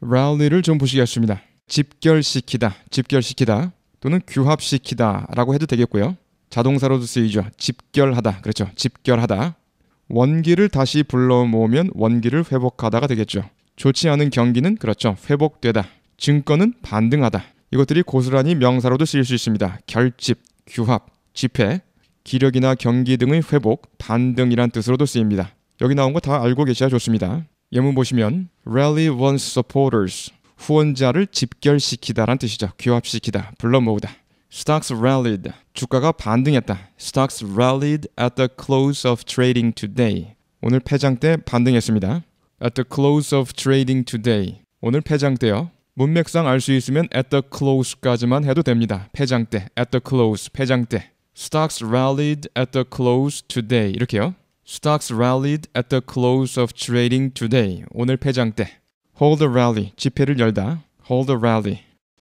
라운드를좀 보시겠습니다. 집결시키다, 집결시키다 또는 규합시키다라고 해도 되겠고요. 자동사로도 쓰이죠. 집결하다, 그렇죠. 집결하다. 원기를 다시 불러 모으면 원기를 회복하다가 되겠죠. 좋지 않은 경기는 그렇죠. 회복되다. 증권은 반등하다. 이것들이 고스란히 명사로도 쓰일 수 있습니다. 결집, 규합, 집회, 기력이나 경기 등의 회복, 반등이란 뜻으로도 쓰입니다. 여기 나온 거 다 알고 계셔야 좋습니다. 예문 보시면 rally one's supporters 후원자를 집결시키다란 뜻이죠. 규합시키다, 불러 모으다. Stocks rallied. 주가가 반등했다. Stocks rallied at the close of trading today. 오늘 폐장때 반등했습니다. At the close of trading today. 오늘 폐장 때요. 문맥상 알 수 있으면 at the close까지만 해도 됩니다. 폐장 때, at the close, 폐장 때. Stocks rallied at the close today. 이렇게요. Stocks rallied at the close of trading today. 오늘 폐장 때. Hold a rally. 집회를 열다. Hold a rally.